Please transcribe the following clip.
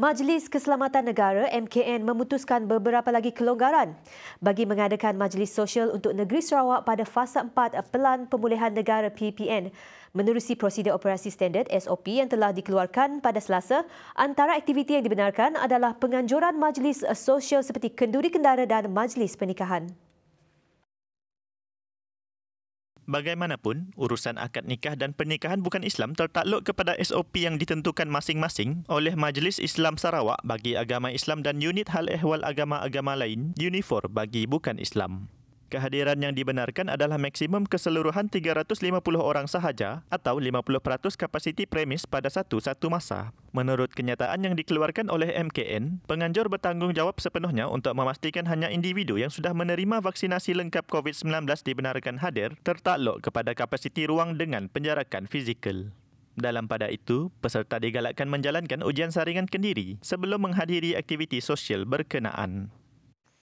Majlis Keselamatan Negara MKN memutuskan beberapa lagi kelonggaran bagi mengadakan majlis sosial untuk negeri Sarawak pada fasa 4 Pelan Pemulihan Negara PPN menerusi prosedur operasi standard SOP yang telah dikeluarkan pada Selasa. Antara aktiviti yang dibenarkan adalah penganjuran majlis sosial seperti kenduri kendara dan majlis pernikahan. Bagaimanapun, urusan akad nikah dan pernikahan bukan Islam tertakluk kepada SOP yang ditentukan masing-masing oleh Majlis Islam Sarawak bagi agama Islam dan unit hal ehwal agama-agama lain, Unifor bagi bukan Islam. Kehadiran yang dibenarkan adalah maksimum keseluruhan 350 orang sahaja atau 50% kapasiti premis pada satu-satu masa. Menurut kenyataan yang dikeluarkan oleh MKN, penganjur bertanggungjawab sepenuhnya untuk memastikan hanya individu yang sudah menerima vaksinasi lengkap COVID-19 dibenarkan hadir tertakluk kepada kapasiti ruang dengan penjarakan fizikal. Dalam pada itu, peserta digalakkan menjalankan ujian saringan kendiri sebelum menghadiri aktiviti sosial berkenaan.